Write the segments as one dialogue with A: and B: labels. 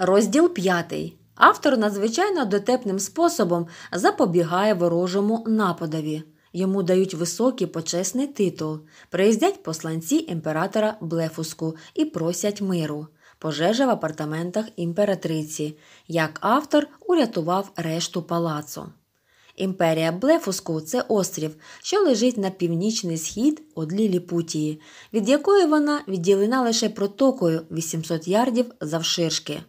A: Розділ 5. Автор надзвичайно дотепним способом запобігає ворожому нападові. Йому дають високий почесний титул, приїздять посланці імператора Блефуску і просять миру, пожежа в апартаментах імператриці, як автор урятував решту палацу. Імперія Блефуску це острів, що лежить на північний схід од ліліпутії, від якої вона відділена лише протокою 800 ярдів завширшки.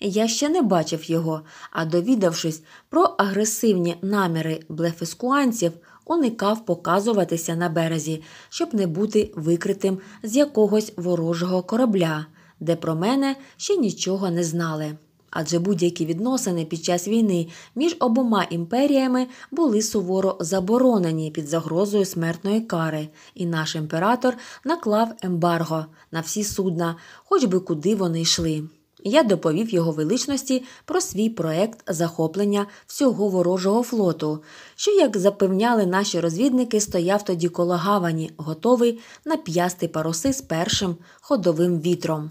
A: Я ще не бачив його, а довідавшись про агресивні наміри блефескуанців, уникав показуватися на березі, щоб не бути викритим з якогось ворожого корабля, де про мене ще нічого не знали. Адже будь-які відносини під час війни між обома імперіями були суворо заборонені під загрозою смертної кари, і наш імператор наклав ембарго на всі судна, хоч би куди вони йшли. Я доповів його величності про свій проект захоплення всього ворожого флоту, що, як запевняли наші розвідники, стояв тоді коло гавані, готовий нап'ясти паруси з першим ходовим вітром.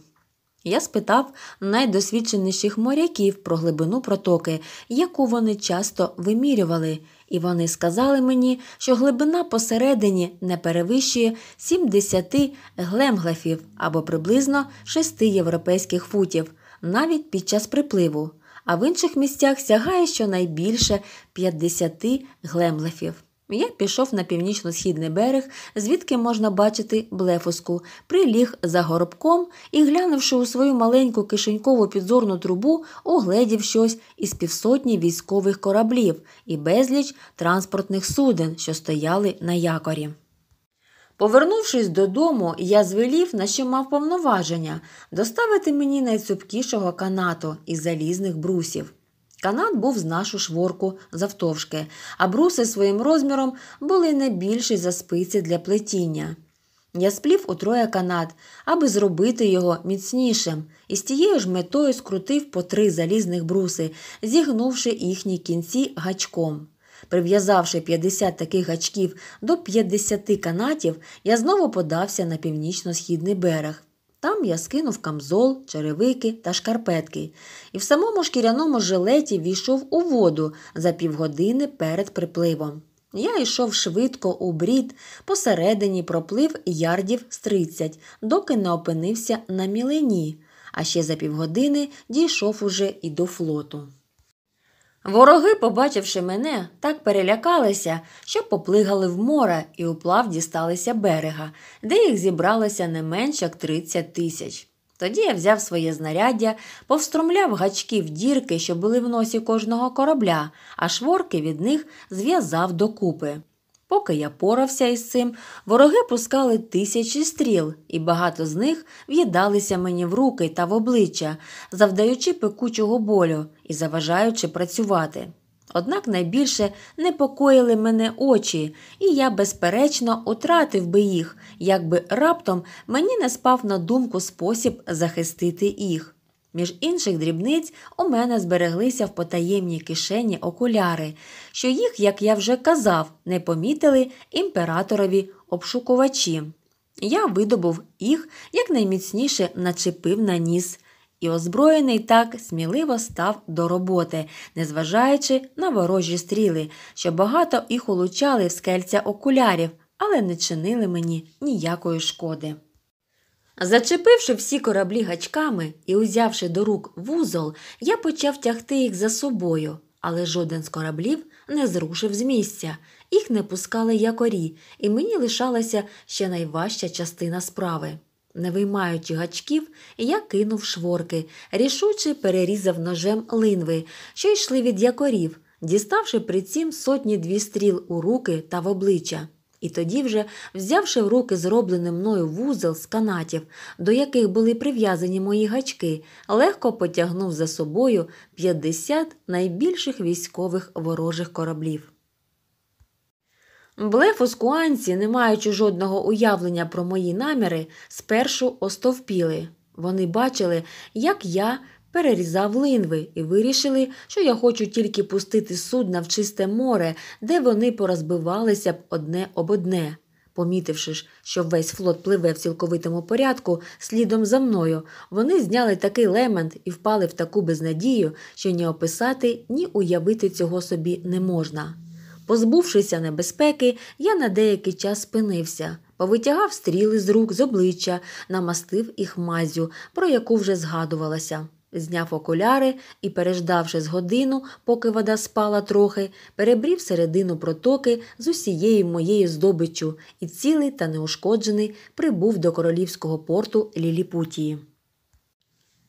A: Я спитав найдосвідченіших моряків про глибину протоки, яку вони часто вимірювали, і вони сказали мені, що глибина посередині не перевищує 70 глемглефів або приблизно 6 європейських футів, навіть під час припливу, а в інших місцях сягає щонайбільше 50 глемглефів. Я пішов на північно-східний берег, звідки можна бачити блефуску, приліг за горобком і, глянувши у свою маленьку кишенькову підзорну трубу, угледів щось із півсотні військових кораблів і безліч транспортних суден, що стояли на якорі. Повернувшись додому, я звелів, на що мав повноваження, доставити мені найцупкішого канату із залізних брусів. Канат був з нашу шворку завтовшки, а бруси своїм розміром були не більші за спиці для плетіння. Я сплів утроє канат, аби зробити його міцнішим, і з тією ж метою скрутив по три залізних бруси, зігнувши їхні кінці гачком. Прив'язавши 50 таких гачків до 50 канатів, я знову подався на північно-східний берег. Там я скинув камзол, черевики та шкарпетки, і в самому шкіряному жилеті війшов у воду за півгодини перед припливом. Я йшов швидко у брід, посередині проплив ярдів з 30, доки не опинився на мілені, а ще за півгодини дійшов уже і до флоту. Вороги, побачивши мене, так перелякалися, що поплигали в море і уплав дісталися берега, де їх зібралося не менш як 30 тисяч. Тоді я взяв своє знаряддя, повстромляв гачки в дірки, що були в носі кожного корабля, а шворки від них зв'язав докупи. Поки я порався із цим, вороги пускали тисячі стріл, і багато з них в'їдалися мені в руки та в обличчя, завдаючи пекучого болю і заважаючи працювати. Однак найбільше непокоїли мене очі, і я, безперечно, утратив би їх, якби раптом мені не спав на думку спосіб захистити їх. Між інших дрібниць у мене збереглися в потаємній кишені окуляри, що їх, як я вже казав, не помітили імператорові обшукувачі. Я видобув їх якнайміцніше начепив на ніс. І озброєний так сміливо став до роботи, незважаючи на ворожі стріли, що багато їх улучали в скельця окулярів, але не чинили мені ніякої шкоди. Зачепивши всі кораблі гачками і узявши до рук вузол, я почав тягти їх за собою, але жоден з кораблів не зрушив з місця. Їх не пускали якорі, і мені лишалася ще найважча частина справи. Не виймаючи гачків, я кинув шворки, рішуче перерізав ножем линви, що йшли від якорів, діставши при цім сотні дві стріл у руки та в обличчя. І тоді, вже, взявши в руки зроблений мною вузол з канатів, до яких були прив'язані мої гачки, легко потягнув за собою 50 найбільших військових ворожих кораблів. Блефоскуанці, не маючи жодного уявлення про мої наміри, спершу остовпіли. Вони бачили, як я перерізав линви і вирішили, що я хочу тільки пустити судна в чисте море, де вони порозбивалися б одне об одне. Помітивши, ж, що весь флот пливе в цілковитому порядку, слідом за мною, вони зняли такий лемент і впали в таку безнадію, що ні описати, ні уявити цього собі не можна. Позбувшися небезпеки, я на деякий час спинився, повитягав стріли з рук, з обличчя, намастив їх мазю, про яку вже згадувалося. Зняв окуляри і, переждавши з годину, поки вода спала трохи, перебрів середину протоки з усією моєю здобиччю і цілий та неушкоджений прибув до королівського порту Ліліпутії.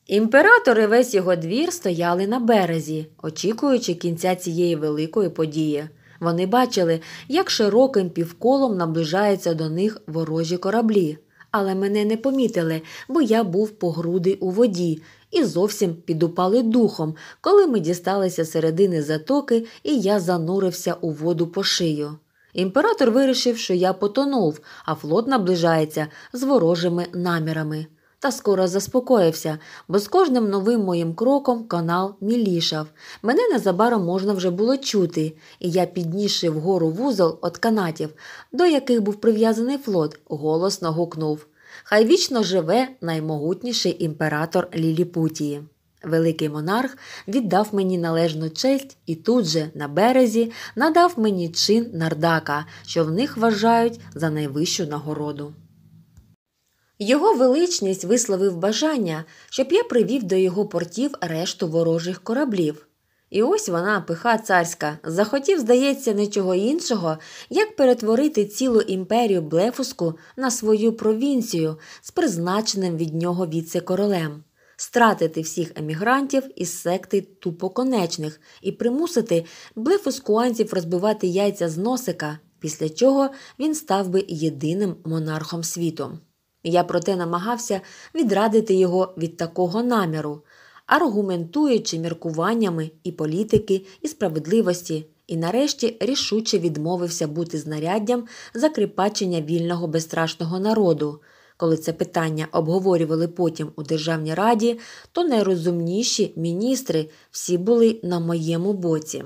A: Імператор і весь його двір стояли на березі, очікуючи кінця цієї великої події. Вони бачили, як широким півколом наближаються до них ворожі кораблі але мене не помітили, бо я був по груди у воді і зовсім підупали духом, коли ми дісталися середини затоки, і я занурився у воду по шию. Імператор вирішив, що я потонув, а флот наближається з ворожими намірами. Та скоро заспокоївся, бо з кожним новим моїм кроком канал мілішав. Мене незабаром можна вже було чути, і я піднісши вгору вузол від канатів, до яких був прив'язаний флот, голосно гукнув. Хай вічно живе наймогутніший імператор Ліліпутії. Великий монарх віддав мені належну честь і тут же, на березі, надав мені чин нардака, що в них вважають за найвищу нагороду. Його величність висловив бажання, щоб я привів до його портів решту ворожих кораблів. І ось вона, пиха царська, захотів, здається, нічого іншого, як перетворити цілу імперію Блефуску на свою провінцію з призначеним від нього віце-королем, стратити всіх емігрантів із секти тупоконечних і примусити блефускуанців розбивати яйця з носика, після чого він став би єдиним монархом світу. Я проте намагався відрадити його від такого наміру, аргументуючи міркуваннями і політики, і справедливості, і нарешті рішуче відмовився бути знаряддям закріпачення вільного безстрашного народу. Коли це питання обговорювали потім у Державній Раді, то найрозумніші міністри всі були на моєму боці.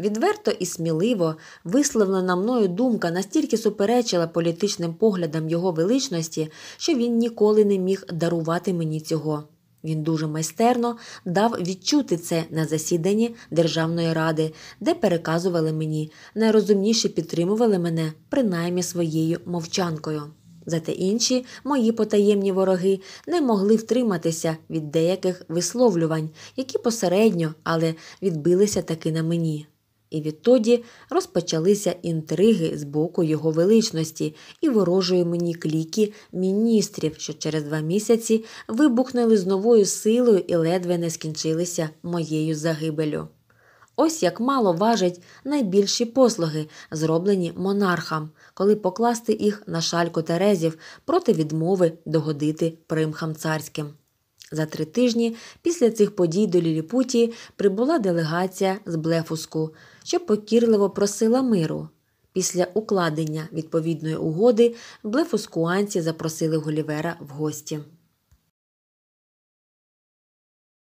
A: Відверто і сміливо висловлена мною думка настільки суперечила політичним поглядам його величності, що він ніколи не міг дарувати мені цього. Він дуже майстерно дав відчути це на засіданні Державної ради, де переказували мені, найрозумніше підтримували мене, принаймні своєю мовчанкою. Зате інші мої потаємні вороги не могли втриматися від деяких висловлювань, які посередньо, але відбилися таки на мені. І відтоді розпочалися інтриги з боку його величності і ворожої мені кліки міністрів, що через два місяці вибухнули з новою силою і ледве не скінчилися моєю загибелю. Ось як мало важать найбільші послуги, зроблені монархам, коли покласти їх на шальку терезів проти відмови догодити примхам царським. За три тижні після цих подій до Ліліпутії прибула делегація з Блефуску що покірливо просила миру. Після укладення відповідної угоди блефускуанці запросили голівера в гості.